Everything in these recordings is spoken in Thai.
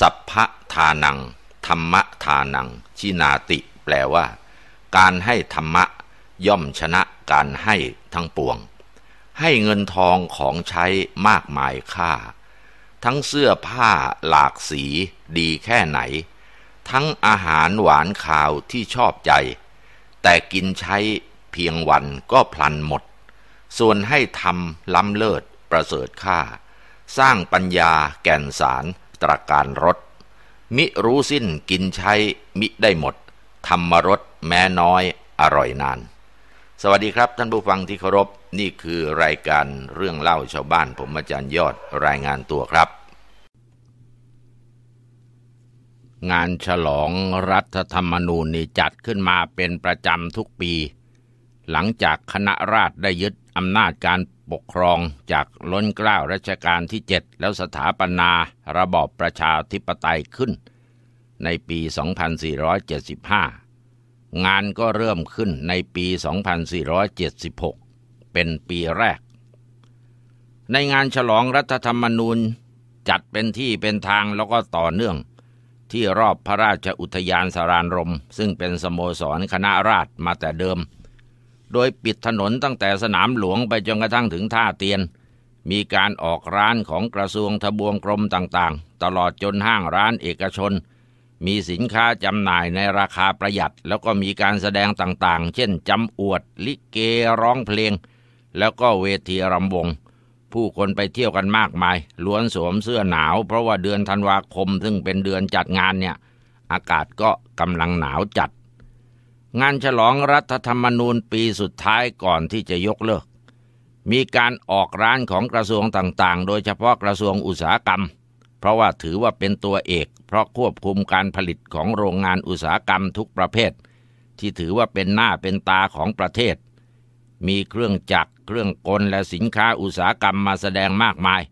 สัพพะทานัง ธรรมะทานัง ชินาติ แปลว่า การให้ธรรมะ ย่อมชนะการให้ทั้งปวง ให้เงินทองของใช้มากมายค่า ทั้งเสื้อผ้าหลากสีดีแค่ไหน ทั้งอาหารหวานขาวที่ชอบใจ แต่กินใช้เพียงวันก็พลันหมด ส่วนให้ทำล้ำเลิศประเสริฐค่า สร้างปัญญาแก่นสารรการรสมิรู้สิ้นกินใช้มิได้หมด ธรรมรสแม้น้อย อร่อยนาน สวัสดีครับท่านผู้ฟังที่เคารพนี่คือรายการเรื่องเล่าชาวบ้านผมอาจารย์ยอดรายงานตัวครับ งานฉลองรัฐธรรมนูญนี่จัดขึ้นมาเป็นประจำทุกปีหลังจากคณะราษฎรได้ยึดอำนาจการปกครองจากล้นเกล้ารัชกาลที่7แล้วสถาปนาระบอบประชาธิปไตยขึ้นในปี 2475 งานก็เริ่มขึ้นในปี 2476 เป็นปีแรก ในงานฉลองรัฐธรรมนูญจัดเป็นที่เป็นทางแล้วก็ต่อเนื่องที่รอบพระราชอุทยานสารานรม ซึ่งเป็นสโมสรคณะราษฎรมาแต่เดิมโดยปิดถนนตั้งแต่สนามหลวงไปจนกระทั่งถึงท่าเตียน มีการออกร้านของกระทรวงทบวงกรมต่างๆ ตลอดจนห้างร้านเอกชน มีสินค้าจำหน่ายในราคาประหยัด แล้วก็มีการแสดงต่างๆ เช่นจำอวด ลิเกร้องเพลง แล้วก็เวทีรำวง ผู้คนไปเที่ยวกันมากมายล้วนสวมเสื้อหนาวเพราะว่าเดือนธันวาคมซึ่งเป็นเดือนจัดงานเนี่ย อากาศก็กำลังหนาวจัดงานฉลองรัฐธรรมนูญปีสุดท้ายก่อนที่จะยกเลิก มีการออกร้านของกระทรวงต่างๆ โดยเฉพาะกระทรวงอุตสาหกรรม เพราะว่าถือว่าเป็นตัวเอกเพราะควบคุมการผลิตของโรงงานอุตสาหกรรมทุกประเภทที่ถือว่าเป็นหน้าเป็นตาของประเทศ มีเครื่องจักรเครื่องกล และสินค้าอุตสาหกรรมมาแสดงมากมาย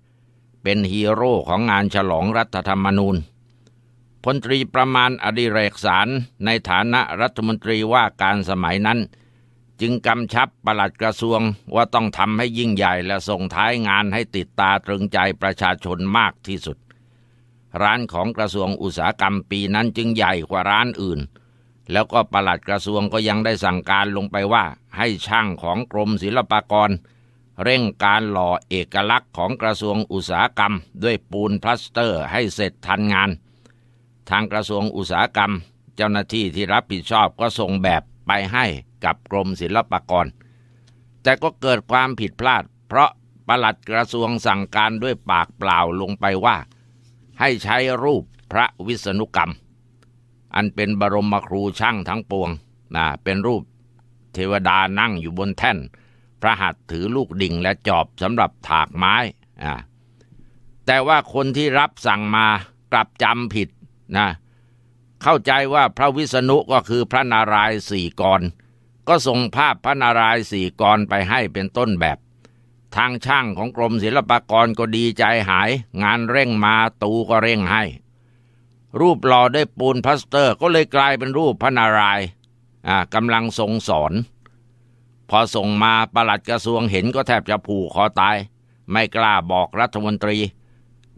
เป็นฮีโร่ของงานฉลองรัฐธรรมนูญพลตรีประมาณอดิเรกสารในฐานะรัฐมนตรีว่าการสมัยนั้น จึงกำชับปลัดกระทรวงว่าต้องทำให้ยิ่งใหญ่และส่งท้ายงานให้ติดตาตรึงใจประชาชนมากที่สุด ร้านของกระทรวงอุตสาหกรรมปีนั้นจึงใหญ่กว่าร้านอื่น แล้วก็ปลัดกระทรวงก็ยังได้สั่งการลงไปว่าให้ช่างของกรมศิลปากร เร่งการหล่อเอกลักษณ์ของกระทรวงอุตสาหกรรม ด้วยปูนพลาสเตอร์ ให้เสร็จทันงานทางกระทรวงอุตสาหกรรมเจ้าหน้าที่ที่รับผิดชอบก็ส่งแบบไปให้กับกรมศิลปากร แต่ก็เกิดความผิดพลาด เพราะปลัดกระทรวงสั่งการด้วยปากเปล่าลงไปว่า ให้ใช้รูปพระวิษณุกรรม อันเป็นบรมครูช่างทั้งปวงนะเป็นรูปเทวดานั่งอยู่บนแท่น พระหัตถ์ถือลูกดิ่งและจอบสำหรับถากไม้แต่ว่าคนที่รับสั่งมากลับจำผิดนะเข้าใจว่าพระวิษณุก็คือพระนารายณ์สี่กรก็ส่งภาพพระนารายณ์สี่กรไปให้เป็นต้นแบบ ทางช่างของกรมศิลปากรก็ดีใจหาย งานเร่งมาตูก็เร่งให้ รูปหล่อด้วยปูนพลาสเตอร์ก็เลยกลายเป็นรูปพระนารายณ์กำลังทรงสอน พอส่งมาประหลัดกระทรวงเห็นก็แทบจะผูกคอตายไม่กล้าบอกรัฐมนตรี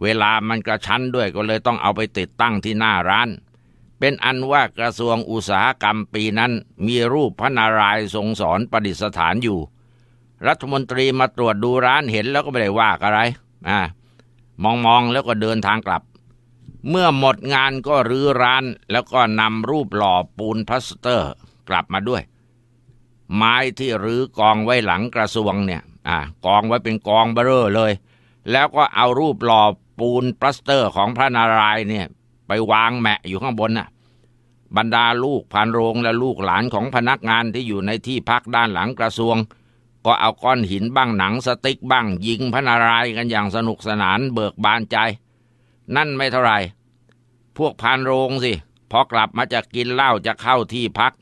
เวลามันกระชั้นด้วยก็เลยต้องเอาไปติดตั้งที่หน้าร้าน เป็นอันว่ากระทรวงอุตสาหกรรมปีนั้น มีรูปพระนารายณ์ทรงสอนประดิษฐานอยู่ รัฐมนตรีมาตรวจดูร้านเห็นแล้วก็ไม่ได้ว่าอะไรอ่ามองมองแล้วก็เดินทางกลับ เมื่อหมดงานก็รื้อร้านแล้วก็นำรูปหล่อปูนพลาสเตอร์ กลับมาด้วย ไม้ที่รื้อกองไว้หลังกระทรวงเนี่ยอ่ากองไว้เป็นกองเบ้อเลย แล้วก็เอารูปหล่อปูนปลาสเตอร์ของพระนารายณ์เนี่ย ไปวางแมะอยู่ข้างบนน่ะ บรรดาลูกพันโรงและลูกหลานของพนักงานที่อยู่ในที่พักด้านหลังกระทรวง ก็เอาก้อนหินบ้างหนังสติ๊กบ้าง ยิงพระนารายณ์กันอย่างสนุกสนานเบิกบานใจ นั่นไม่เท่าไหร่พวกพันโรงสิพอกลับมาจะกินเหล้าจะเข้าที่พัก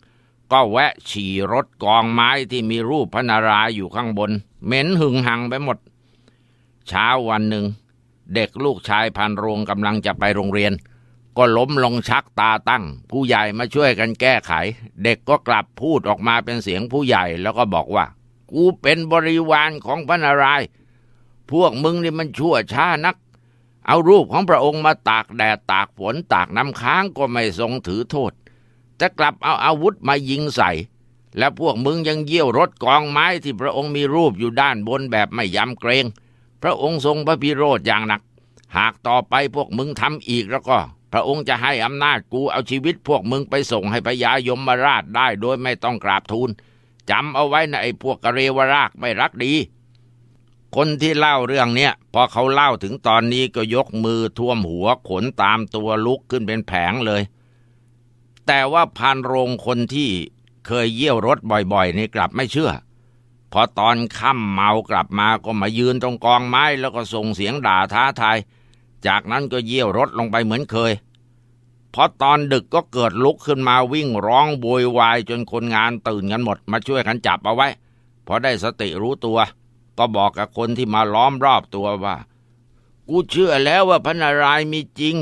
ก็แวะฉี่รถกองไม้ที่มีรูปพระนารายณ์อยู่ข้างบน เหม็นหึงหังไปหมดเช้าวันหนึ่งเด็กลูกชายพันโรงกำลังจะไปโรงเรียน ก็ล้มลงชักตาตั้ง ผู้ใหญ่มาช่วยกันแก้ไข เด็กก็กลับพูดออกมาเป็นเสียงผู้ใหญ่แล้วก็บอกว่า กูเป็นบริวารของพระนารายพวกมึงนี่มันชั่วช้านัก เอารูปของพระองค์มาตากแดดตากฝนตากน้ำค้างก็ไม่ทรงถือโทษ จะกลับเอาอาวุธมายิงใส่ และพวกมึงยังเยี่ยวรถกองไม้ที่พระองค์มีรูปอยู่ด้านบนแบบไม่ยำเกรงพระองค์ทรงพระพิโรธอย่างหนัก หากต่อไปพวกมึงทำอีกแล้วก็ พระองค์จะให้อำนาจกูเอาชีวิตพวกมึงไปส่งให้พญายมราชได้โดยไม่ต้องกราบทูลจำเอาไว้ในไอ้พวกกเรวรากไม่รักดี คนที่เล่าเรื่องเนี้ยพอเขาเล่าถึงตอนนี้ก็ยกมือท่วมหัวขนตามตัวลุกขึ้นเป็นแผงเลย แต่ว่าพานโรงคนที่เคยเยี่ยวรถบ่อยๆนี่กลับไม่เชื่อพอตอนค่ำเมากลับมาก็มายืนตรงกองไม้แล้วก็ส่งเสียงด่าท้าทาย จากนั้นก็เยี่ยวรถลงไปเหมือนเคย พอตอนดึกก็เกิดลุกขึ้นมาวิ่งร้องโวยวายจนคนงานตื่นกันหมดมาช่วยกันจับเอาไว้ พอได้สติรู้ตัวก็บอกกับคนที่มาล้อมรอบตัวว่า กูเชื่อแล้วว่าพระนารายมีจริง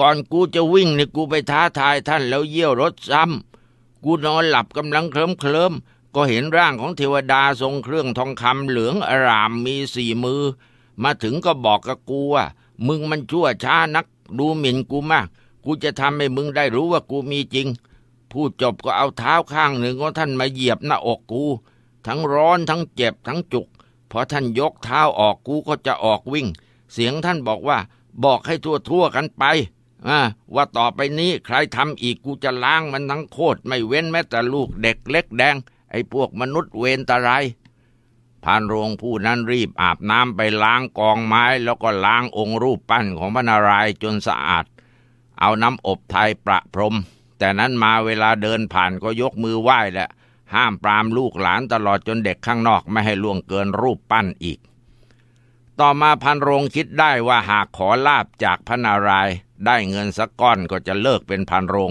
ก่อนกูจะวิ่งเนี่ยกูไปท้าทายท่านแล้วเยี่ยวรถซ้ำกูนอนหลับกำลังเคลิ้มเคลิ้มก็เห็นร่างของเทวดาทรงเครื่องทองคำเหลืองอร่ามมีสี่มือ มาถึงก็บอกกับกูว่า มึงมันชั่วช้านัก ดูหมิ่นกูมาก กูจะทำให้มึงได้รู้ว่ากูมีจริงพูดจบก็เอาเท้าข้างหนึ่งของท่านมาเหยียบหน้าอกกู ทั้งร้อนทั้งเจ็บทั้งจุกพอท่านยกเท้าออกกูก็จะออกวิ่ง เสียงท่านบอกว่า บอกให้ทั่วทั่วกันไปว่าต่อไปนี้ใครทำอีกกูจะล้างมันทั้งโคตรไม่เว้นแม้แต่ลูกเด็กเล็กแดงไอ้พวกมนุษย์เวรตะไรพานโรงผู้นั้นรีบอาบน้ำไปล้างกองไม้แล้วก็ล้างองค์รูปปั้นของพระนารายณ์จนสะอาด เอาน้ำอบไทยประพรม แต่นั้นมาเวลาเดินผ่านก็ยกมือไหว้แหละ ห้ามปรามลูกหลานตลอดจนเด็กข้างนอกไม่ให้ล่วงเกินรูปปั้นอีก ต่อมาพันโรงคิดได้ว่าหากขอลาบจากพระนารายณ์ได้เงินสักก้อนก็จะเลิกเป็นพันโรง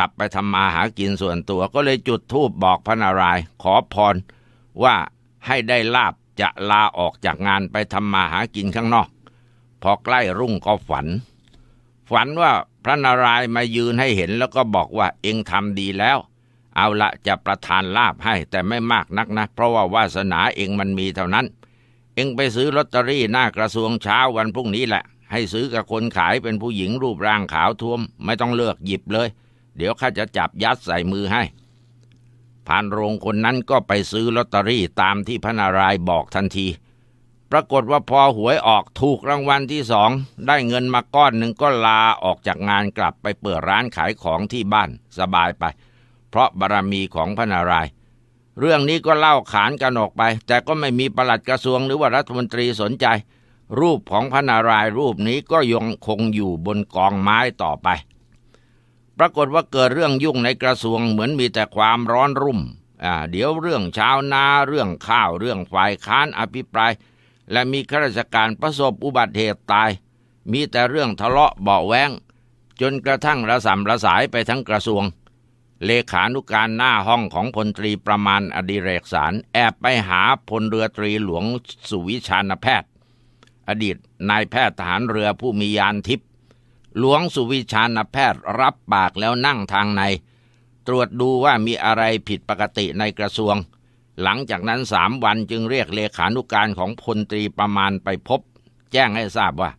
กลับไปทำมาหากินส่วนตัวก็เลยจุดธูปบอกพระนารายณ์ขอพรว่าให้ได้ลาบจะลาออกจากงานไปทำมาหากินข้างนอก พอใกล้รุ่งก็ฝัน ฝันว่าพระนารายณ์มายืนให้เห็นแล้วก็บอกว่าเองทำดีแล้ว เอาละจะประทานลาบให้แต่ไม่มากนักนะ เพราะว่าวาสนาเองมันมีเท่านั้น เองไปซื้อลอตเตอรี่หน้ากระทรวงเช้าวันพรุ่งนี้แหละ ให้ซื้อกับคนขายเป็นผู้หญิงรูปร่างขาวท้วม ไม่ต้องเลือกหยิบเลยเดี๋ยวข้าจะจับยัดใส่มือให้พานโรงคนนั้นก็ไปซื้อลอตเตอรี่ตามที่พนารายบอกทันที ปรากฏว่าพอหวยออกถูกรางวัลที่สอง ได้เงินมาก้อนหนึ่งก็ลาออกจากงานกลับไปเปิดร้านขายของที่บ้านสบายไป เพราะบารรมีของพนาราย เรื่องนี้ก็เล่าขานกันออกไป แต่ก็ไม่มีประหลัดกระทรวงหรือว่ารัฐมนตรีสนใจ รูปของพนารายรูปนี้ก็ยังคงอยู่บนกองไม้ต่อไปปรากฏว่าเกิดเรื่องยุ่งในกระทรวงเหมือนมีแต่ความร้อนรุ่ม อ่าเดี๋ยวเรื่องชาวนาเรื่องข้าวเรื่องฝ่ายค้านอภิปราย และมีข้าราชการประสบอุบัติเหตุตาย มีแต่เรื่องทะเลาะเบาแวงจนกระทั่งระสำระสายไปทั้งกระทรวง เลขานุการหน้าห้องของพลตรีประมาณอดีเรกสารแอบไปหาพลเรือตรีหลวงสุวิชานแพทย์ อดีตนายแพทย์ทหารเรือผู้มียานทิพย์หลวงสุวิชานแพทย์รับปากแล้วนั่งทางใน ตรวจดูว่ามีอะไรผิดปกติในกระทรวง หลังจากนั้นสามวันจึงเรียกเลขานุการของพลตรีประมาณไปพบ แจ้งให้ทราบว่า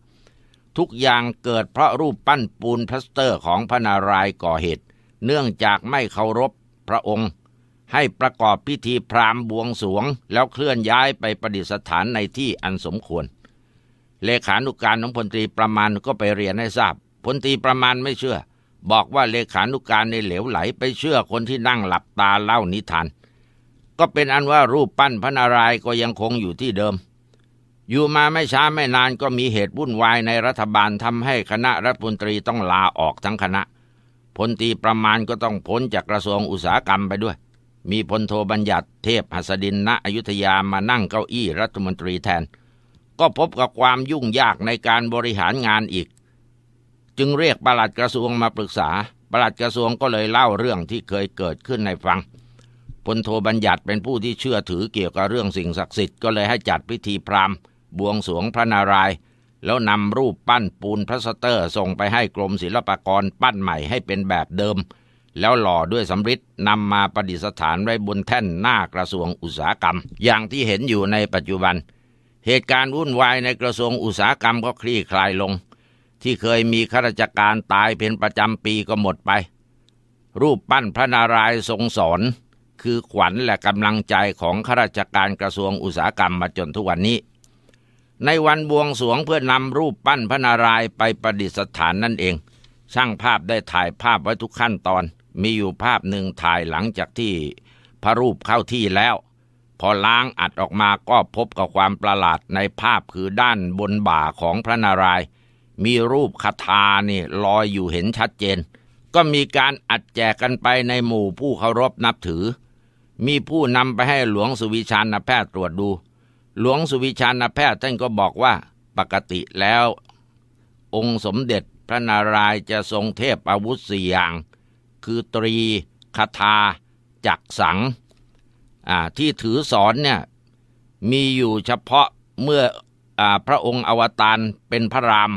ทุกอย่างเกิดเพราะรูปปั้นปูนพลาสเตอร์ของพระนารายณ์ก่อเหตุ เนื่องจากไม่เคารพพระองค์ให้ประกอบพิธีพราหมณ์บวงสวงแล้วเคลื่อนย้ายไปประดิษฐานในที่อันสมควรเลขานุการของพลตรีประมาณก็ไปเรียนให้ทราบพลตีประมาณไม่เชื่อ บอกว่าเลขานุการในเหลวไหลไปเชื่อคนที่นั่งหลับตาเล่านิทาน ก็เป็นอันว่ารูปปั้นพระนารายก็ยังคงอยู่ที่เดิม อยู่มาไม่ช้าไม่นานก็มีเหตุวุ่นวายในรัฐบาลทำให้คณะรัฐมนตรีต้องลาออกทั้งคณะพลตีประมาณก็ต้องพ้นจากกระทรวงอุตสาหกรรมไปด้วย มีพลโทบัญญัติ เทพหัสดินณอยุธยามานั่งเก้าอี้รัฐมนตรีแทน ก็พบกับความยุ่งยากในการบริหารงานอีกจึงเรียกประหลัดกระทรวงมาปรึกษาประหลัดกระทรวงก็เลยเล่าเรื่องที่เคยเกิดขึ้นในฟังพลโทบัญญัติเป็นผู้ที่เชื่อถือเกี่ยวกับเรื่องสิ่งศักดิ์สิทธิ์ก็เลยให้จัดพิธีพราหมณ์บวงสรวงพระนารายณ์แล้วนำรูปปั้นปูนพระสเตอร์ ส่งไปให้กรมศิลปากรปั้นใหม่ให้เป็นแบบเดิมแล้วหล่อด้วยสำริดนำมาประดิษฐานไว้บนแท่นหน้ากระทรวงอุตสาหกรรม อย่างที่เห็นอยู่ในปัจจุบัน เหตุการณ์วุ่นวายในกระทรวงอุตสาหกรรมก็คลี่คลายลงที่เคยมีข้าราชการตายเป็นประจำปีก็หมดไป รูปปั้นพระนารายณ์ทรงสอนคือขวัญและกำลังใจของข้าราชการกระทรวงอุตสาหกรรมมาจนทุกวันนี้ ในวันบวงสรวงเพื่อนำรูปปั้นพระนารายณ์ไปประดิษฐานนั่นเอง ช่างภาพได้ถ่ายภาพไว้ทุกขั้นตอน มีอยู่ภาพหนึ่งถ่ายหลังจากที่พระรูปเข้าที่แล้ว พอล้างอัดออกมาก็พบกับความประหลาดในภาพคือด้านบนบ่าของพระนารายณ์มีรูปคาถานี่ลอยอยู่เห็นชัดเจน ก็มีการอัดแจกกันไปในหมู่ผู้เคารพนับถือ มีผู้นำไปให้หลวงสุวิชานแพทย์ตรวจดู หลวงสุวิชานแพทย์ท่านก็บอกว่าปกติแล้ว องค์สมเด็จพระนารายจะทรงเทพอาวุธสี่อย่าง คือตรีคาถาจักสัง ที่ถือสอนเนี่ยมีอยู่เฉพาะเมื่ออพระองค์อวตารเป็นพระราม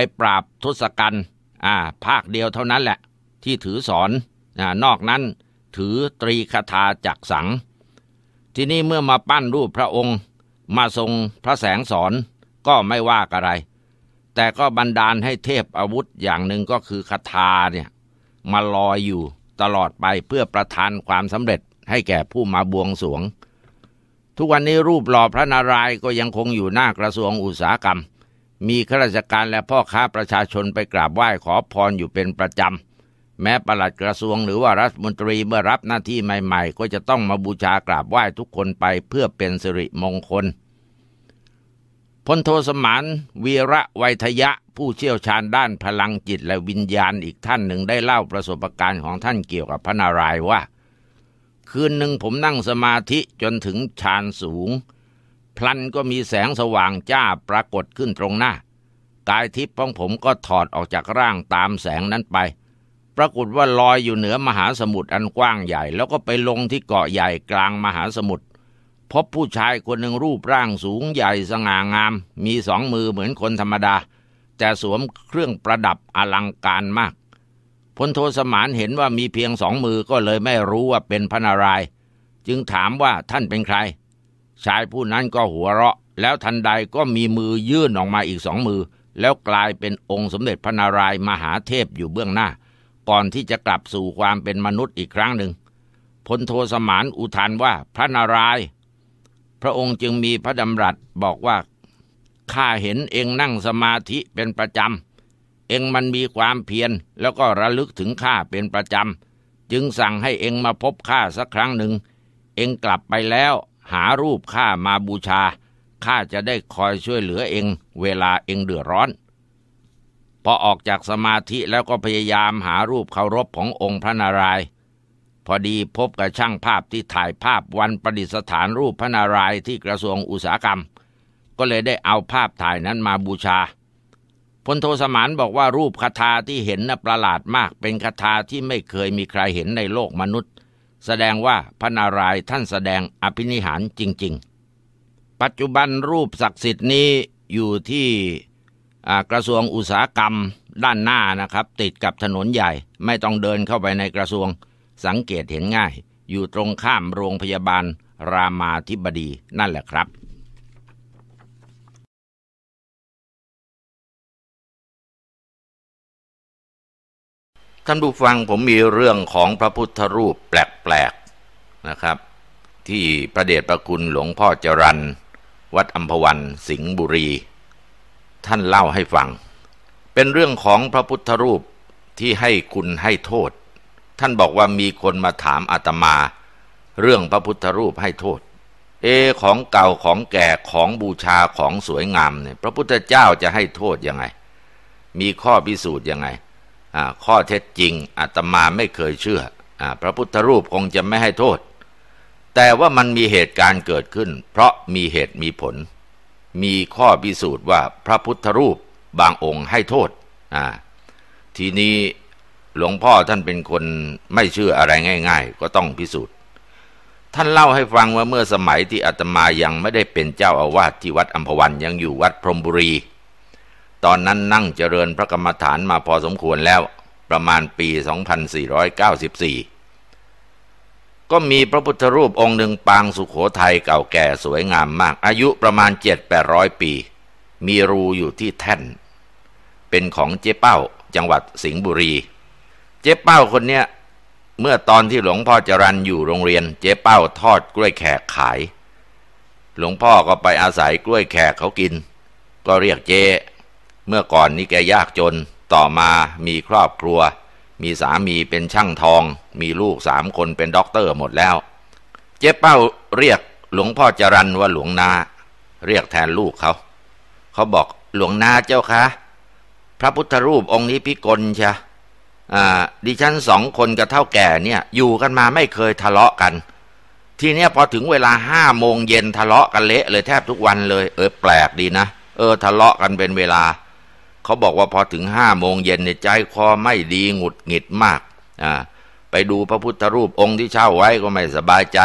ไปปราบทศกัณฐ์อ่าภาคเดียวเท่านั้นแหละที่ถือสอนอ่านอกนั้นถือตรีคาถาจักสัง ที่นี่เมื่อมาปั้นรูปพระองค์มาทรงพระแสงสอนก็ไม่ว่าอะไร แต่ก็บันดาลให้เทพอาวุธอย่างหนึ่งก็คือคาถาเนี่ยมาลอยอยู่ตลอดไปเพื่อประทานความสำเร็จให้แก่ผู้มาบวงสวง ทุกวันนี้รูปหล่อพระนารายณ์ก็ยังคงอยู่หน้ากระทรวงอุตสาหกรรมมีข้าราชการและพ่อค้าประชาชนไปกราบไหว้ขอพรอยู่เป็นประจำแม้ประหลัดกระทรวงหรือว่ารัฐมนตรีเมื่อรับหน้าที่ใหม่ๆ ก็จะต้องมาบูชากราบไหว้ทุกคนไปเพื่อเป็นสิริมงคลพลโทสมานวีระไวทยะผู้เชี่ยวชาญด้านพลังจิตและวิญญาณอีกท่านหนึ่งได้เล่าประสบการณ์ของท่านเกี่ยวกับพระนารายณ์ว่า คืนหนึ่งผมนั่งสมาธิจนถึงฌานสูงพลันก็มีแสงสว่างจ้าปรากฏขึ้นตรงหน้า กายทิพย์ของผมก็ถอดออกจากร่างตามแสงนั้นไป ปรากฏว่าลอยอยู่เหนือมหาสมุทรอันกว้างใหญ่ แล้วก็ไปลงที่เกาะใหญ่กลางมหาสมุทรพบผู้ชายคนหนึ่งรูปร่างสูงใหญ่สง่างาม มีสองมือเหมือนคนธรรมดา แต่สวมเครื่องประดับอลังการมากพลโทสมานเห็นว่ามีเพียงสองมือก็เลยไม่รู้ว่าเป็นพระนารายจึงถามว่าท่านเป็นใครชายผู้นั้นก็หัวเราะ แล้วทันใดก็มีมือยื่นออกมาอีกสองมือ แล้วกลายเป็นองค์สมเด็จพระนารายมหาเทพอยู่เบื้องหน้า ก่อนที่จะกลับสู่ความเป็นมนุษย์อีกครั้งหนึ่งพลโทสมานอุทานว่าพระนารายพระองค์จึงมีพระดำรัส บอกว่าข้าเห็นเองนั่งสมาธิเป็นประจำเองมันมีความเพียรแล้วก็ระลึกถึงข้าเป็นประจำจึงสั่งให้เองมาพบข้าสักครั้งหนึ่ง เองกลับไปแล้วหารูปข้ามาบูชาข้าจะได้คอยช่วยเหลือเองเวลาเองเดือดร้อน พอออกจากสมาธิแล้วก็พยายามหารูปเคารพขององค์พระนารายณ์พอดีพบกับช่างภาพที่ถ่ายภาพวันประดิษฐานรูปพระนารายณ์ที่กระทรวงอุตสาหกรรม ก็เลยได้เอาภาพถ่ายนั้นมาบูชาพลโทสมานบอกว่ารูปคาถาที่เห็นน่ะประหลาดมากเป็นคาถาที่ไม่เคยมีใครเห็นในโลกมนุษย์แสดงว่าพระนารายณ์ท่านแสดงอภินิหารจริงๆ ปัจจุบันรูปศักดิ์สิทธิ์นี้อยู่ที่กระทรวงอุตสาหกรรมด้านหน้านะครับ ติดกับถนนใหญ่ไม่ต้องเดินเข้าไปในกระทรวง สังเกตเห็นง่าย อยู่ตรงข้ามโรงพยาบาลรามาธิบดีนั่นแหละครับท่านผู้ฟังผมมีเรื่องของพระพุทธรูปแปลกๆ นะครับ ที่พระเดชประคุณหลวงพ่อจรันวัดอัมพวัน สิงห์บุรี ท่านเล่าให้ฟัง เป็นเรื่องของพระพุทธรูปที่ให้คุณให้โทษ ท่านบอกว่ามีคนมาถามอาตมา เรื่องพระพุทธรูปให้โทษ เอของเก่าของแก่ของบูชาของสวยงามเนี่ยพระพุทธเจ้าจะให้โทษยังไง มีข้อพิสูจน์ยังไงข้อเท็จจริงอาตมาไม่เคยเชื่ออพระพุทธรูปคงจะไม่ให้โทษ แต่ว่ามันมีเหตุการณ์เกิดขึ้น เพราะมีเหตุมีผล มีข้อพิสูจน์ว่าพระพุทธรูปบางองค์ให้โทษ ทีนี้หลวงพ่อท่านเป็นคนไม่เชื่ออะไรง่ายๆ ก็ต้องพิสูจน์ ท่านเล่าให้ฟังว่าเมื่อสมัยที่อาตมายังไม่ได้เป็นเจ้าอาวาสที่วัดอัมพวันยังอยู่วัดพรมบุรีตอนนั้นนั่งเจริญพระกรรมฐานมาพอสมควรแล้วประมาณปี 2494 ก็มีพระพุทธรูปองค์หนึ่งปางสุขโขทัยเก่าแก่สวยงามมาก อายุประมาณ7-800 ปี มีรูอยู่ที่แท่น เป็นของเจ๊เป้าจังหวัดสิงห์บุรี เจ๊เป้าคนเนี้ยเมื่อตอนที่หลวงพ่อจรันอยู่โรงเรียนเจ๊เป้าทอดกล้วยแขกขาย หลวงพ่อก็ไปอาศัยกล้วยแขกเขากิน ก็เรียกเจเมื่อก่อนนี่แกยากจน ต่อมามีครอบครัว มีสามีเป็นช่างทอง มีลูกสามคนเป็นด็อกเตอร์หมดแล้ว เจ๊เป้าเรียกหลวงพ่อจรันว่าหลวงนา เรียกแทนลูกเขา เขาบอกหลวงนาเจ้าคะ พระพุทธรูปองค์นี้พิกลใช่ดิฉันสองคนกับเท่าแก่เนี่ย อยู่กันมาไม่เคยทะเลาะกัน ทีเนี้ยพอถึงเวลาห้าโมงเย็นทะเลาะกันเละเลยแทบทุกวันเลย เออแปลกดีนะ เออทะเลาะกันเป็นเวลาเขาบอกว่าพอถึงห้าโมงเย็นเนี่ยใจคอไม่ดีหงุดหงิดมาก อ่า ไปดูพระพุทธรูปองค์ที่เช่าไว้ก็ไม่สบายใจ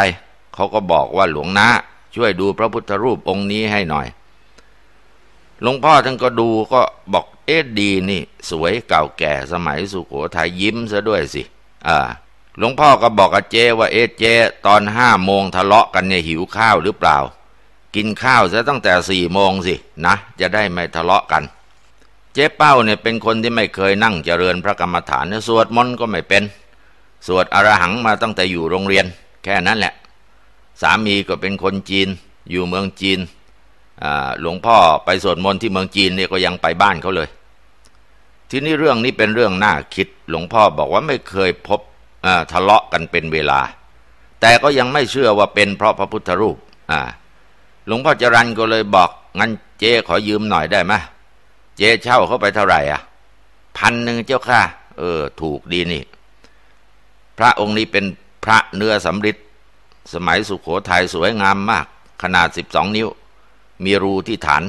เขาก็บอกว่าหลวงนะช่วยดูพระพุทธรูปองค์นี้ให้หน่อย หลวงพ่อท่านก็ดูก็บอกเอ็ดีนี่สวยเก่าแก่สมัยสุโขทัยยิ้มซะด้วยสิ อ่า หลวงพ่อก็บอกกับเจว่าเอ็ดเจตอนห้าโมงทะเลาะกันเนี่ยหิวข้าวหรือเปล่า กินข้าวซะตั้งแต่สี่โมงสิ นะ จะได้ไม่ทะเลาะกันเจ๊เป้าเนี่ยเป็นคนที่ไม่เคยนั่งเจริญพระกรรมฐานสวดมนต์ก็ไม่เป็นสวดอรหังมาตั้งแต่อยู่โรงเรียน แค่นั้นแหละ สามีก็เป็นคนจีนอยู่เมืองจีน หลวงพ่อไปสวดมนต์ที่เมืองจีนเนี่ยก็ยังไปบ้านเขาเลย ทีนี้เรื่องนี้เป็นเรื่องน่าคิดหลวงพ่อบอกว่าไม่เคยพบทะเลาะกันเป็นเวลา แต่ก็ยังไม่เชื่อว่าเป็นเพราะพระพุทธรูปหลวงพ่อจรันก็เลยบอกงั้นเจ๊ขอยืมหน่อยได้ไหมเจ๊เช่าเขาไปเท่าไหร่ อ่ะพันหนึ่งเจ้าค่ะเออ ถูกดีนี่ พระองค์นี้เป็นพระเนื้อสำริดสมัยสุขโขทัยสวยงามมาก ขนาดสิบสองนิ้ว มีรูที่ฐาน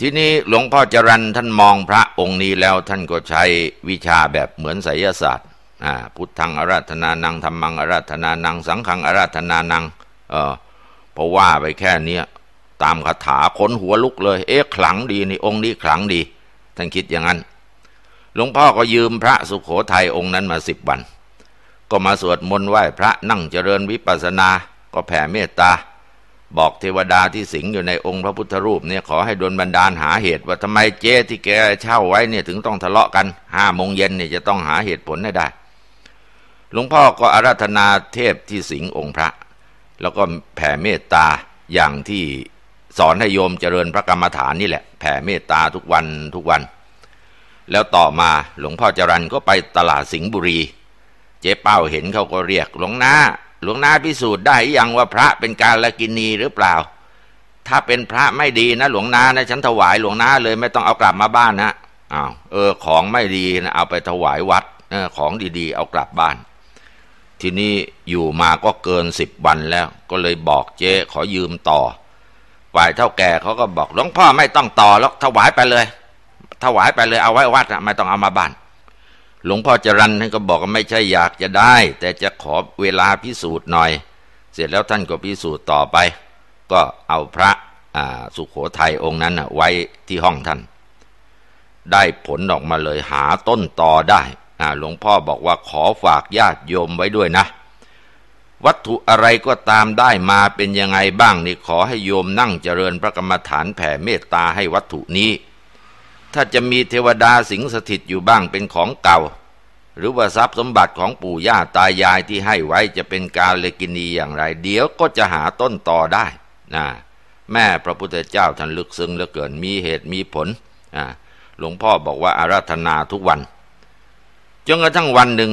ทีนี้หลวงพ่อจรันท่านมองพระองค์นี้แล้วท่านก็ใช้วิชาแบบเหมือนไสยศาสตร์พุทธังอาราธนานังธรรมังอาราธนานังสังฆังอาราธนานัง เออพอว่าไปแค่เนี้ยตามคาถาขนหัวลุกเลย เอ๊ะ ขลังดีนี่องค์นี้ ขลังดี ท่านคิดอย่างนั้น หลวงพ่อก็ยืมพระสุขโขทัยองค์นั้นมาสิบวัน ก็มาสวดมนต์ไหว้พระนั่งเจริญวิปัสสนา ก็แผ่เมตตา บอกเทวดาที่สิงอยู่ในองค์พระพุทธรูปเนี่ยขอให้ดลบันดาลหาเหตุว่าทำไมเจ้ที่แกเช่าไว้เนี่ยถึงต้องทะเลาะกันห้าโมงเย็นเนี่ยจะต้องหาเหตุผลให้ได้ หลวงพ่อก็อาราธนาเทพที่สิงองค์พระ แล้วก็แผ่เมตตาอย่างที่สอนให้โยมเจริญพระกรรมฐานนี่แหละแผ่เมตตาทุกวันทุกวัน แล้วต่อมาหลวงพ่อจรันก็ไปตลาดสิงห์บุรี เจ๊เป้าเห็นเขาก็เรียก หลวงนาหลวงนาพิสูจน์ได้ยังว่าพระเป็นการละกินีหรือเปล่า ถ้าเป็นพระไม่ดีนะหลวงนานะฉันถวายหลวงนาเลยไม่ต้องเอากลับมาบ้านนะอ้าวเออ ของไม่ดีนะเอาไปถวายวัดออของดี ๆ เอากลับบ้าน ทีนี้อยู่มาก็เกินสิบวันแล้ว ก็เลยบอกเจ๊ขอยืมต่อฝ่ายเท่าแก่เขาก็บอกหลวงพ่อไม่ต้องต่อแล้วถวายไปเลยถวายไปเลยเอาไว้วัดนะไม่ต้องเอามาบ้าน หลวงพ่อจรันท่านก็บอกว่าไม่ใช่อยากจะได้แต่จะขอเวลาพิสูจน์หน่อย เสร็จแล้วท่านก็พิสูจน์ต่อไป ก็เอาพระสุขโขทัยองค์นั้นไว้ที่ห้องท่านได้ผลออกมาเลยหาต้นต่อได้หลวงพ่อบอกว่าขอฝากญาติโยมไว้ด้วยนะวัตถุอะไรก็ตามได้มาเป็นยังไงบ้างนี่ขอให้โยมนั่งเจริญพระกรรมฐานแผ่เมตตาให้วัตถุนี้ ถ้าจะมีเทวดาสิงสถิตอยู่บ้างเป็นของเก่า หรือว่าทรัพย์สมบัติของปู่ย่าตายายที่ให้ไว้จะเป็นการเลกินีอย่างไรเดี๋ยวก็จะหาต้นต่อได้นะแม่พระพุทธเจ้าท่านลึกซึ้งเหลือเกินมีเหตุมีผลหลวงพ่อบอกว่าอาราธนาทุกวันจนกระทั่งวันหนึ่ง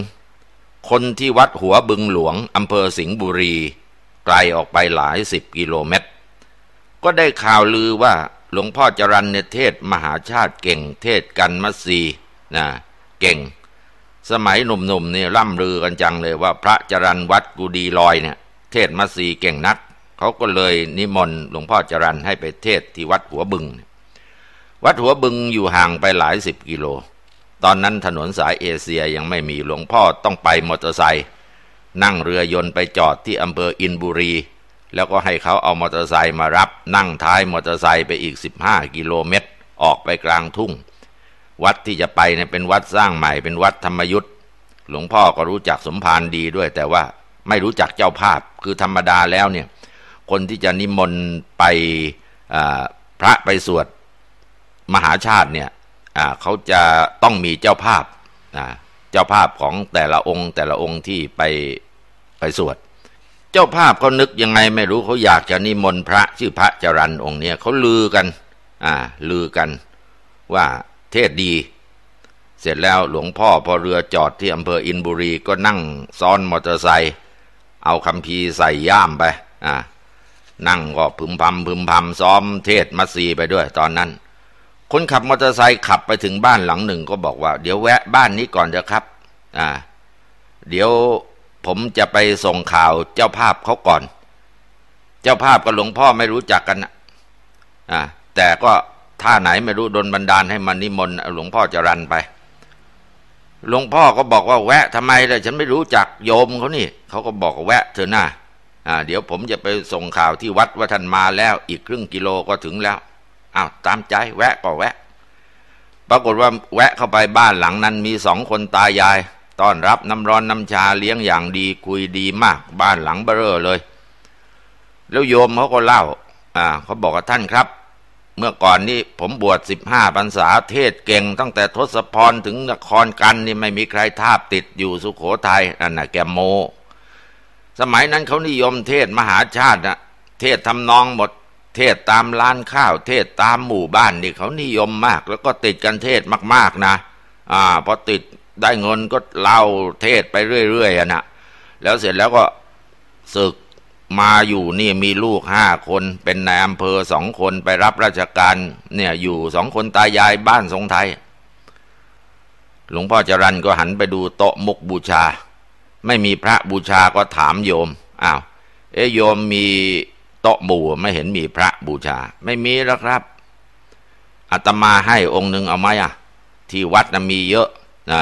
คนที่วัดหัวบึงหลวงอำเภอสิงห์บุรี ไกลออกไปหลายสิบกิโลเมตร ก็ได้ข่าวลือว่าหลวงพ่อจรันเนเทศมหาชาติเก่ง เทศกันมัสีนะเก่ง สมัยหนุ่มๆเนี่ยร่ำลือกันจังเลยว่า พระจรันวัดกูดีลอยเนี่ยเทศมัสีเก่งนักเขาก็เลยนิมนต์หลวงพ่อจรันให้ไปเทศที่วัดหัวบึง วัดหัวบึงอยู่ห่างไปหลายสิบกิโลตอนนั้นถนนสายเอเชียยังไม่มีหลวงพ่อต้องไปมอเตอร์ไซค์นั่งเรือยนต์ไปจอดที่อำเภออินบุรี แล้วก็ให้เขาเอามอเตอร์ไซค์มารับนั่งท้ายมอเตอร์ไซค์ไปอีก 15กิโลเมตรออกไปกลางทุ่งวัดที่จะไปเนี่ยเป็นวัดสร้างใหม่เป็นวัดธรรมยุทธ์หลวงพ่อก็รู้จักสมภารดีด้วยแต่ว่าไม่รู้จักเจ้าภาพคือธรรมดาแล้วเนี่ยคนที่จะนิมนต์ไปพระไปสวดมหาชาติเนี่ยเขาจะต้องมีเจ้าภาพ เจ้าภาพของแต่ละองค์แต่ละองค์ที่ไปไปสวด เจ้าภาพเขานึกยังไงไม่รู้เขาอยากจะนิมนต์พระชื่อพระจรันองค์เนี้ยเขาลือกันอ่าลือกันว่าเทศดี เสร็จแล้วหลวงพ่อพอเรือจอดที่อำเภออินบุรีก็นั่งซ้อนมอเตอร์ไซค์ เอาคำพีใส่ย่ามไปอ่านั่งก็พึมพำพึมพำซ้อมเทศมัสซีไปด้วย ตอนนั้นคนขับมอเตอร์ไซค์ขับไปถึงบ้านหลังหนึ่ง ก็บอกว่า เดี๋ยวแวะบ้านนี้ก่อนเถอะครับอ่าเดี๋ยวผมจะไปส่งข่าวเจ้าภาพเขาก่อน เจ้าภาพกับหลวงพ่อไม่รู้จักกันอ่าแต่ก็ท่าไหนไม่รู้ดนบันดาลให้มันนิมนต์หลวงพ่อจะรันไป หลวงพ่อก็บอกว่าแวะทำไมเลยฉันไม่รู้จักโยมเขานี่เขาก็บอกแวะเธอหน้าอ่า เดี๋ยวผมจะไปส่งข่าวที่วัดว่าท่านมา แล้ว อีกครึ่งกิโลก็ถึงแล้วอ้าวตามใจแวะก็แวะ ปรากฏว่าแวะเข้าไปบ้านหลังนั้นมีสองคนตายายต้อนรับน้ำร้อนน้ำชาเลี้ยงอย่างดีคุยดีมาก บ้านหลังเบ้อเลย แล้วโยมเขาก็เล่าอ่าเขาบอกกับท่านครับ เมื่อก่อนนี่ผมบวชสิบห้าพรรษาเทศเก่ง ตั้งแต่ทศพรถึงนครกันนี่ไม่มีใครทาบติดอยู่สุขโขทัยนั่นนะแกมโม สมัยนั้นเขานิยมเทศมหาชาตินะเทศทำนองหมดเทศตามร้านข้าวเทศตามหมู่บ้านนี่เขานิยมมาก แล้วก็ติดกันเทศมาก ๆนะอ่าพอติดได้เงินก็เล่าเทศไปเรื่อยๆนะแล้วเสร็จแล้วก็ศึกมาอยู่นี่มีลูกห้าคนเป็นนายอำเภอสองคนไปรับราชการเนี่ยอยู่สองคนตายายบ้านสงไทย หลวงพ่อจรันก็หันไปดูโต๊ะมุกบูชา ไม่มีพระบูชาก็ถามโยมอ้าวเอโยมมีโต๊ะหมู่ไม่เห็นมีพระบูชา ไม่มีหรอกครับ อาตมาให้องค์หนึ่งเอาไหมอ่ะที่วัดนะมีเยอะนะ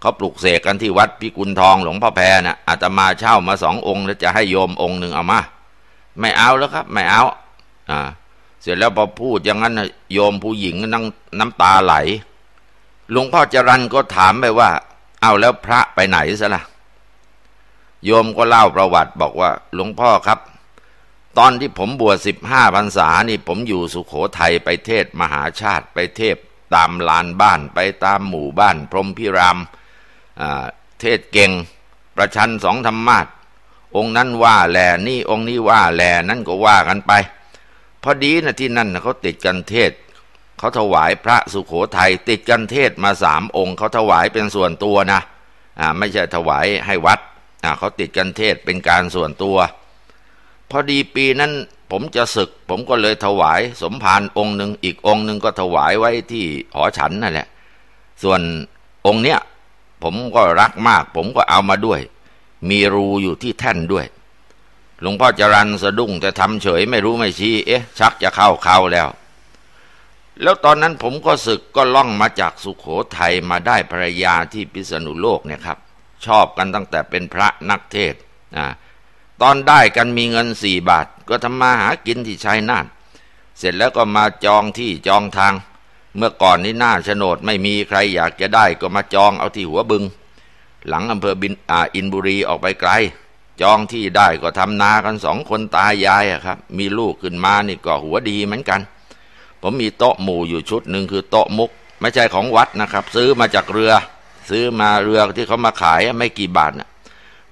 เขาปลูกเสกกันที่วัดพิกุลทองหลวงพ่อแพรนะ่ะอาตมาเช่ามาสององค์ แล้วจะให้โยมองค์หนึ่งเอามาไม่เอาแล้วครับไม่เอาอ่าเสร็จแล้วพอพูดอย่างนั้นโยมผู้หญิงนั่งน้ำตาไหล หลวงพ่อจรันก็ถามไปว่า เอาแล้วพระไปไหนซะละ่ะโยมก็เล่าประวัติบอกว่า หลวงพ่อครับตอนที่ผมบวชสิบห้าพรรษานี่ผมอยู่สุขโขทัยไปเทศมหาชาติไปเทศตามลานบ้านไปตามหมู่บ้าน พรมพิรามเทศเก่งประชันสองธรรมาตองนั้นว่าแลนี่องนี้ว่าแลนั่นก็ว่ากันไป พอดีนะที่นั่นนะเขาติดกันเทศเขาถวายพระสุขโขทัยติดกันเทศมาสามองค์ เขาถวายเป็นส่วนตัวนะอ่าไม่ใช่ถวายให้วัดอ่าเขาติดกันเทศเป็นการส่วนตัวพอดีปีนั้นผมจะศึกผมก็เลยถวายสมภารองค์หนึ่งอีกองค์หนึ่งก็ถวายไว้ที่หอฉันนั่นแหละส่วนองค์เนี้ยผมก็รักมากผมก็เอามาด้วย มีรูอยู่ที่แท่นด้วย หลวงพ่อจรันสะดุ้งแต่ทำเฉยไม่รู้ไม่ชี้ เอ๊ะชักจะเข้าเขาแล้ว แล้วตอนนั้นผมก็ศึกก็ล่องมาจากสุขโขทัยมาได้ภรรยาที่พิษณุโลกเนี่ยครับ ชอบกันตั้งแต่เป็นพระนักเทศอ่าตอนได้กันมีเงินสี่บาท ก็ทำมาหากินที่ชายนาฏเสร็จแล้วก็มาจองที่จองทาง เมื่อก่อนนี่หน้าโฉนดไม่มีใครอยากจะได้ก็มาจองเอาที่หัวบึง หลังอำเภอบินอ่าอินบุรีออกไปไกล จองที่ได้ก็ทำนากันสองคนตายายอะครับมีลูกขึ้นมานี่ก็หัวดีเหมือนกันผมมีโต๊ะหมู่อยู่ชุดหนึ่งคือโต๊ะมุกไม่ใช่ของวัดนะครับ ซื้อมาจากเรือ ซื้อมาเรือที่เขามาขายไม่กี่บาทนะ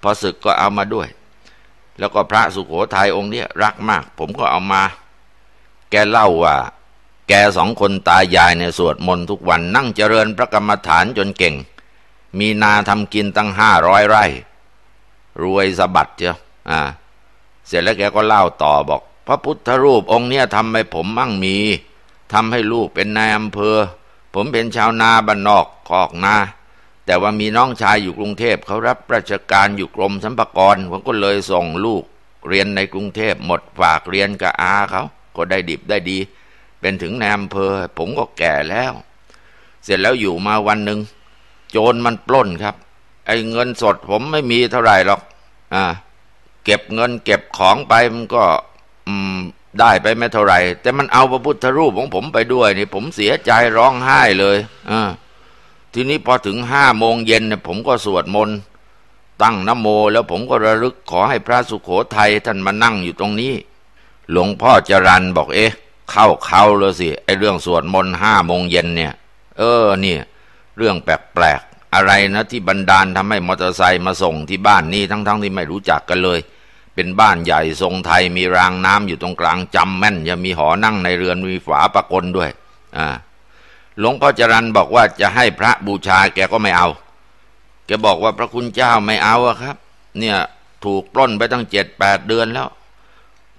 พอศึกก็เอามาด้วยแล้วก็พระสุขโขทัยองค์เนี้ยรักมาก ผมก็เอามา แกเล่าว่า แกสองคนตายายในสวดมนต์ทุกวันนั่งเจริญพระกรรมฐานจนเก่ง มีนาทำกินตั้งห้าร้อยไร่ รวยสะบัดเจ้าอ่าเสร็จแล้วแกก็เล่าต่อบอก พระพุทธรูปองค์เนี้ยทำให้ผมมั่งมีทำให้ลูกเป็นนายอำเภอผมเป็นชาวนาบ้านนอกกอกนาแต่ว่ามีน้องชายอยู่กรุงเทพเขารับราชการอยู่กรมสัมปกรผมก็เลยส่งลูก เรียนในกรุงเทพหมดฝากเรียนกับอาเขาก็ได้ดิบได้ดี เป็นถึงนายอำเภอผมก็แก่แล้ว เสร็จแล้วอยู่มาวันหนึ่งโจรมันปล้นครับ ไอ้เงินสดผมไม่มีเท่าไหร่หรอกอ่า เก็บเงินเก็บของไปมันก็ อืม ได้ไปไม่เท่าไหร่ แต่มันเอาพระพุทธรูปของผมไปด้วยนี่ผมเสียใจร้องไห้เลยอ่าทีนี้พอถึงห้าโมงเย็นเนี่ยผมก็สวดมนต์ตั้งนโมแล้ว ผมก็ระลึกขอให้พระสุขโขทัยท่านมานั่งอยู่ตรงนี้ หลวงพ่อจรันบอกเอ๊ะ เข้าเขาเลยสิไอเรื่องสวดมนต์ห้าโมงเย็นเนี่ย เออเนี่ยเรื่องแปลกๆอะไรนะ ที่บันดาลทำให้มอเตอร์ไซค์มาส่งที่บ้านนี้ทั้งๆทที่ไม่รู้จักกันเลย เป็นบ้านใหญ่ทรงไทยมีรางน้ำอยู่ตรงกลางจำแม่นังมีหอนั่งในเรือนมีฝาปะกลด้วยอ่าหลวงพ่อจรันบอกว่าจะให้พระบูชาแกก็ไม่เอา แกบอกว่าพระคุณเจ้าไม่เอาอะครับ เนี่ยถูกปล้นไปตั้งเจ็ดแปดเดือนแล้ว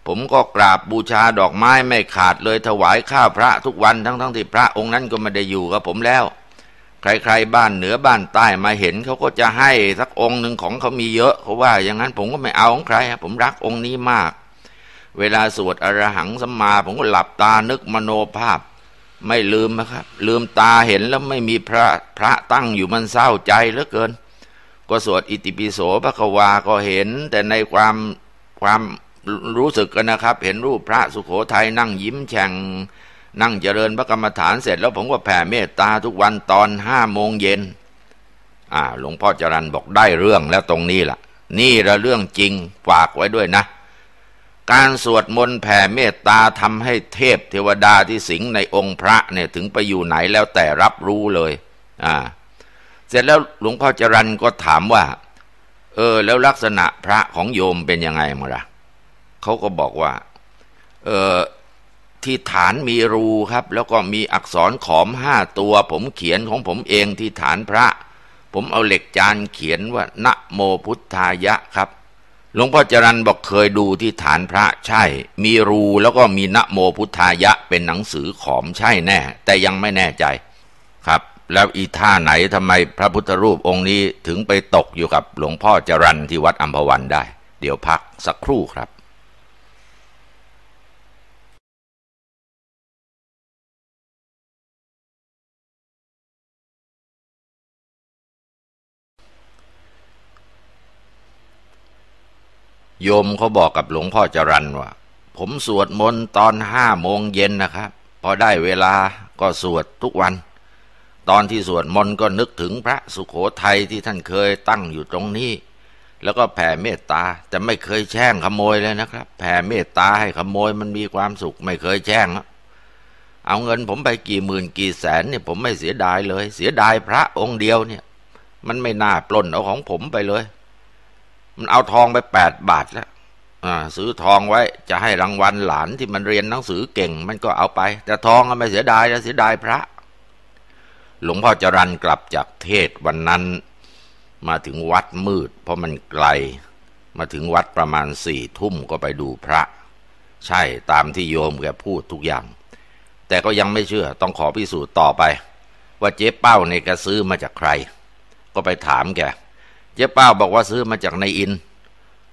ผมก็กราบบูชาดอกไม้ไม่ขาดเลยถวายข้าวพระทุกวันทั้งๆทที่พระองค์นั้นก็ไม่ได้อยู่กับผมแล้ว ใครๆบ้านเหนือบ้านใต้มาเห็นเขาก็จะให้สักองค์หนึ่งของเขามีเยอะเขาว่าอย่างนั้นผมก็ไม่เอาของใครผมรักองค์นี้มาก เวลาสวดอรหังสัมมา ผมก็หลับตานึกมโนภาพไม่ลืมนะครับ ลืมตาเห็นแล้วไม่มีพระพระตั้งอยู่มันเศร้าใจเหลือเกิน ก็สวดอิติปิโสพระกวาก็เห็น แต่ในความความรู้สึกกันนะครับ เห็นรูปพระสุขโขทัยนั่งยิ้มแฉ่ง นั่งเจริญพระกรรมฐานเสร็จแล้วผมก็แผ่เมตตาทุกวันตอนห้าโมงเย็นอ่าหลวงพ่อจรันบอกได้เรื่องแล้วตรงนี้ล่ะ นี่ละเรื่องจริง ฝากไว้ด้วยนะการสวดมนต์แผ่เมตตาทำให้เทพเทวดาที่สิงในองค์พระเนี่ยถึงไปอยู่ไหนแล้วแต่รับรู้เลยอ่า เสร็จแล้วหลวงพ่อจรันก็ถามว่า เออ แล้วลักษณะพระของโยมเป็น ยัง ไงมั้งล่ะเขาก็บอกว่าเออที่ฐานมีรูครับ แล้วก็มีอักษรขอมห้าตัว ผมเขียนของผมเองที่ฐานพระ ผมเอาเหล็กจานเขียนว่านะโมพุทธายะครับหลวงพ่อจรันบอกเคยดูที่ฐานพระใช่ มีรูแล้วก็มีนะโมพุทธายะเป็นหนังสือขอมใช่แน่แต่ยังไม่แน่ใจครับ แล้วอีท่าไหนทำไมพระพุทธรูปองค์นี้ถึงไปตกอยู่กับหลวงพ่อจรันที่วัดอัมพวันได้ เดี๋ยวพักสักครู่ครับโยมเขาบอกกับหลวงพ่อจรันว่าผมสวดมนต์ตอนห้าโมงเย็นนะครับ พอได้เวลาก็สวดทุกวัน ตอนที่สวดมนต์ก็นึกถึงพระสุขโขทัยที่ท่านเคยตั้งอยู่ตรงนี้ แล้วก็แผ่เมตตาจะไม่เคยแช่งขโมยเลยนะครับ แผ่เมตตาให้ขโมยมันมีความสุขไม่เคยแช่งเอาเงินผมไปกี่หมื่นกี่แสนเนี่ยผมไม่เสียดายเลย เสียดายพระองค์เดียวเนี่ย มันไม่น่าปล้นเอาของผมไปเลยมันเอาทองไปแปดบาทแล้วซื้อทองไว้จะให้รางวัลหลานที่มันเรียนหนังสือเก่ง มันก็เอาไป แต่ทองก็ไม่เสียดายจะเสียดายพระ หลวงพ่อจรันกลับจากเทศวันนั้น มาถึงวัดมืด เพราะมันไกล มาถึงวัดประมาณสี่ทุ่มก็ไปดูพระ ใช่ตามที่โยมแกพูดทุกอย่าง แต่ก็ยังไม่เชื่อ ต้องขอพิสูจน์ต่อไป ว่าเจ๊เป้าเนี่ยแกซื้อมาจากใคร ก็ไปถามแกเจ๊ป้าบอกว่าซื้อมาจากในอิน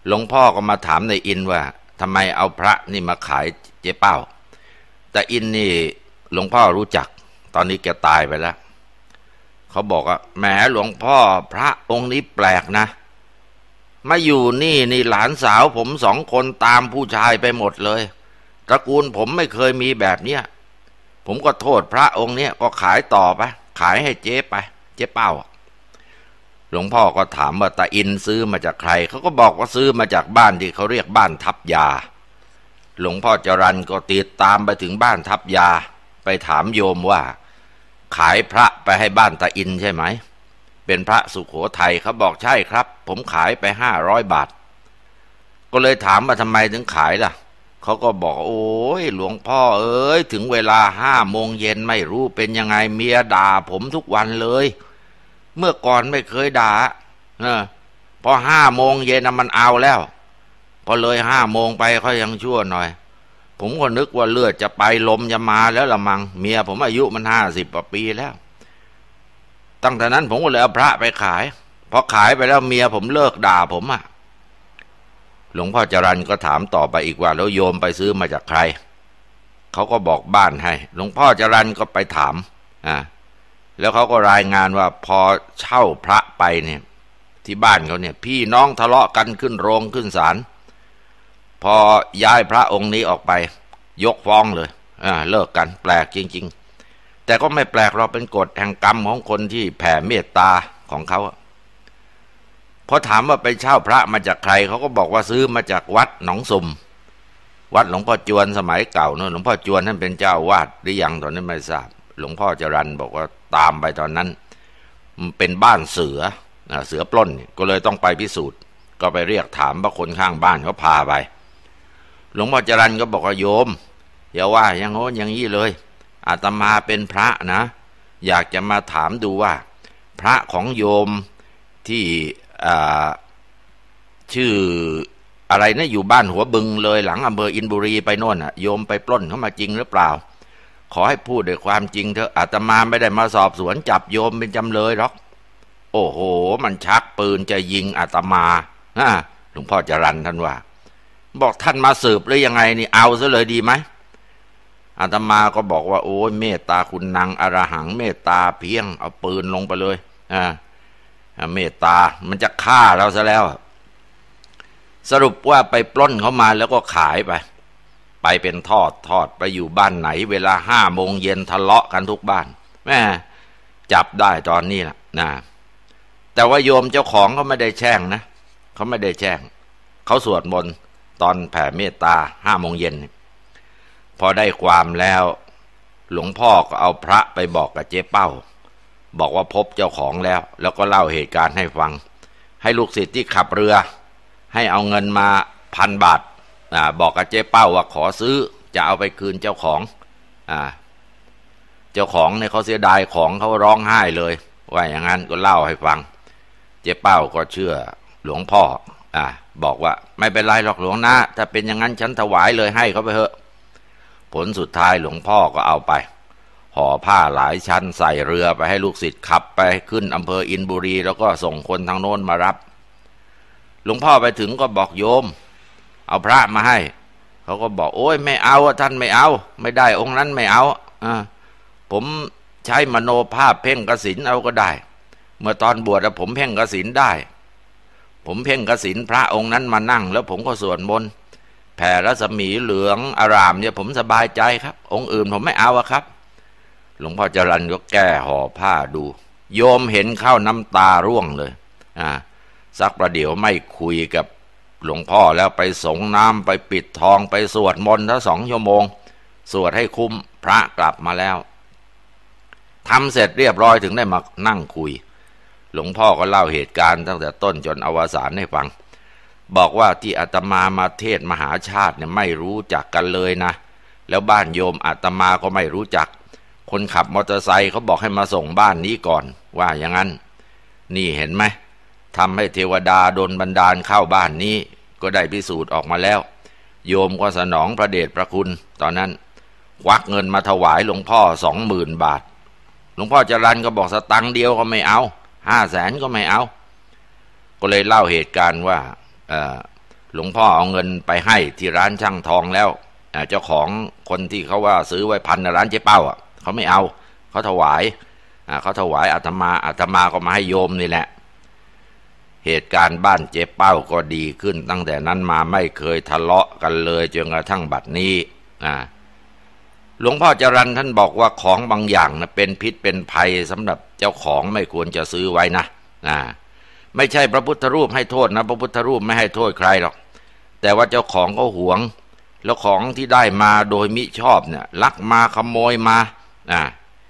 หลวงพ่อก็มาถามในอินว่าทำไมเอาพระนี่มาขายเจ๊เป้า แต่อินนี่หลวงพ่อรู้จัก ตอนนี้แกตายไปแล้ว เขาบอกว่าแหมหลวงพ่อพระองค์นี้แปลกนะ มาอยู่นี่นี่หลานสาวผมสองคนตามผู้ชายไปหมดเลย ตระกูลผมไม่เคยมีแบบเนี้ย ผมก็โทษพระองค์เนี้ยก็ขายต่อไป ขายให้เจ๊ไป เจ๊เป้าอ่ะหลวงพ่อก็ถามว่าตาอินซื้อมาจากใคร เขาก็บอกว่าซื้อมาจากบ้านที่เขาเรียกบ้านทับยา หลวงพ่อจรันก็ติดตามไปถึงบ้านทับยา ไปถามโยมว่า ขายพระไปให้บ้านตาอินใช่ไหม เป็นพระสุขโขทัยเขาบอกใช่ครับ ผมขายไปห้าร้อยบาท ก็เลยถามว่าทำไมถึงขายล่ะ เขาก็บอกโอ้ยหลวงพ่อเอ้ยถึงเวลาห้าโมงเย็นไม่รู้เป็นยังไงเมียด่าผมทุกวันเลยเมื่อก่อนไม่เคยด่าเออพอห้าโมงเย็นมันเอาแล้วพอเลยห้าโมงไปเขายังชั่วหน่อย ผมก็นึกว่าเลือดจะไปลมจะมาแล้วละมัง เมีย ผมอายุมันห้าสิบกว่าปีแล้ว ตั้งแต่นั้นผมก็เลยเอาพระไปขายพอขายไปแล้วเมียผมเลิกด่า ผมอะ่ะหลวงพ่อจรันก็ถามต่อไปอีกว่า แล้วโยมไปซื้อมาจากใครเขาก็บอกบ้านให้ หลวงพ่อจรันก็ไปถามอ่าแล้วเขาก็รายงานว่าพอเช่าพระไปเนี่ย ที่บ้านเขาเนี่ยพี่น้องทะเลาะกันขึ้นโรง ขึ้นศาลพอย้ายพระองค์นี้ออกไป ยกฟ้องเลยอ่าเลิกกันแปลกจริง ๆ แต่ก็ไม่แปลกเราเป็นกฎแห่งกรรมของคนที่แผ่เมตตาของเขาพอถามว่าไปเช่าพระมาจากใคร เขาก็บอกว่าซื้อมาจากวัดหนองสมวัดหลวงพ่อจวนสมัยเก่าเนอะหลวงพ่อจวนท่านเป็นเจ้าวาดหรือยังตอนนี้ไม่ทราบหลวงพ่อจรันบอกว่าตามไปตอนนั้นมันเป็นบ้านเสือเสือปล้นก็เลยต้องไปพิสูจน์ก็ไปเรียกถามพระคนข้างบ้านเขาพาไปหลวงพ่อจรันก็บอกโยมอย่าว่าอย่างโน้นอย่างนี้เลย อาตมาเป็นพระนะ อยากจะมาถามดูว่า พระของโยมที่ชื่ออะไรนะ อยู่บ้านหัวบึงเลย หลังอำเภออินบุรีไปโน่นอะโยมไปปล้นเข้ามาจริงหรือเปล่าขอให้พูดด้วยความจริงเถอะอาตมาไม่ได้มาสอบสวนจับโยมเป็นจำเลยหรอก โอ้โห มันชักปืนจะยิงอาตมา ฮะหลวงพ่อจรันท่านว่า บอกท่านมาสืบหรือยังไง นี่เอาซะเลยดีไหมอาตมาก็บอกว่า โอ้ยเมตตาคุณนางอรหัง เมตตาเพียงเอาปืนลงไปเลยอ่าเมตตามันจะฆ่าเราซะแล้ว สรุปว่าไปปล้นเขามาแล้วก็ขายไปไปเป็นทอดทอดไปอยู่บ้านไหนเวลาห้าโมงเย็นทะเลาะกันทุกบ้านแม่จับได้ตอนนี้นะนะแต่ว่าโยมเจ้าของเขาไม่ได้แช่งนะเขาไม่ได้แช่งเขาสวดมนต์ตอนแผ่เมตตาห้าโมงเย็น พอได้ความแล้ว หลวงพ่อก็เอาพระไปบอกกับเจ๊เป้า บอกว่าพบเจ้าของแล้ว แล้วก็เล่าเหตุการณ์ให้ฟัง ให้ลูกศิษย์ที่ขับเรือ ให้เอาเงินมาพันบาทอบอกกับเจ๊เป้าว่าขอซื้อ จะเอาไปคืนเจ้าของอเจ้าของเนี่ยเขาเสียดายของเขาร้องไห้เลย ว่าอย่างนั้นก็เล่าให้ฟัง เจ๊เป้าก็เชื่อหลวงพ่ออ่าบอกว่าไม่เป็นไรหรอกหลวงนะถ้าเป็นอย่างนั้นฉันถวายเลยให้เขาไปเถอะผลสุดท้ายหลวงพ่อก็เอาไปห่อผ้าหลายชั้นใส่เรือไปให้ลูกศิษย์ขับไปขึ้นอำเภออินบุรีแล้วก็ส่งคนทางโน้นมารับ หลวงพ่อไปถึงก็บอกโยมเอาพระมาให้ เขาก็บอก โอ้ยไม่เอาท่านไม่เอา ไม่ได้องค์นั้นไม่เอาอผมใช้มโนภาพ เพ่งกสินเอาก็ได้ เมื่อตอนบวชผมเพ่งกสินได้ ผมเพ่งกสินพระองค์นั้นมานั่ง แล้วผมก็สวดมนต์แผ่รัศมีเหลืองอารามเนี่ย ผมสบายใจครับ องค์อื่นผมไม่เอาครับ หลวงพ่อจรันก็แก้ห่อผ้าดู โยมเห็นเข้าน้ำตาร่วงเลยอ่าสักประเดี๋ยวไม่คุยกับหลวงพ่อแล้วไปสงน้ำไปปิดทองไปสวดมนต์ทั้งสองชั่วโมง สวดให้คุ้มพระกลับมาแล้วทำเสร็จเรียบร้อยถึงได้มานั่งคุย หลวงพ่อก็เล่าเหตุการณ์ตั้งแต่ต้นจนอวสานให้ฟัง บอกว่าที่อาตมามาเทศมหาชาติเนี่ยไม่รู้จักกันเลยนะ แล้วบ้านโยมอาตมาก็ไม่รู้จัก คนขับมอเตอร์ไซค์เขาบอกให้มาส่งบ้านนี้ก่อนว่าอย่างนั้น นี่เห็นไหมทำให้เทวดาโดนบันดาลเข้าบ้านนี้ก็ได้พิสูจน์ออกมาแล้ว โยมก็สนองพระเดชพระคุณ ตอนนั้นควักเงินมาถวายหลวงพ่อสองหมื่นบาท หลวงพ่อจรันก็บอกสตังเดียวก็ไม่เอาห้าแสนก็ไม่เอาก็เลยเล่าเหตุการณ์ว่าหลวงพ่อเอาเงินไปให้ที่ร้านช่างทองแล้ว เจ้าของคนที่เขาว่าซื้อไว้พันร้านเจ๊เป้าอ่ะเขาไม่เอาเขาถวายเขาถวายอาตมาอาตมาก็มาให้โยมนี่แหละเหตุการณ์บ้านเจ๊เป้าก็ดีขึ้นตั้งแต่นั้นมาไม่เคยทะเลาะกันเลยจนกระทั่งบัดนี้นะหลวงพ่อจรันท่านบอกว่าของบางอย่างนะเป็นพิษเป็นภัยสำหรับเจ้าของไม่ควรจะซื้อไว้นะนะไม่ใช่พระพุทธรูปให้โทษนะพระพุทธรูปไม่ให้โทษใครหรอก แต่ว่าเจ้าของก็หวง แล้วของที่ได้มาโดยมิชอบเนี่ยลักมาขโมยมาอ่า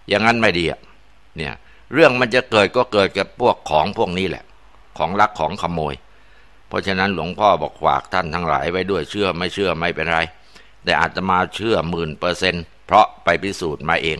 อย่างนั้นไม่ดีอ่ะ เนี่ยเรื่องมันจะเกิดก็เกิดกับพวกของพวกนี้แหละของรักของขโมย เพราะฉะนั้นหลวงพ่อบอกฝากท่านทั้งหลายไว้ด้วยเชื่อไม่เชื่อไม่เป็นไร แต่อาจจะมาเชื่อหมื่นเปอร์เซนต์เพราะไปพิสูจน์มาเอง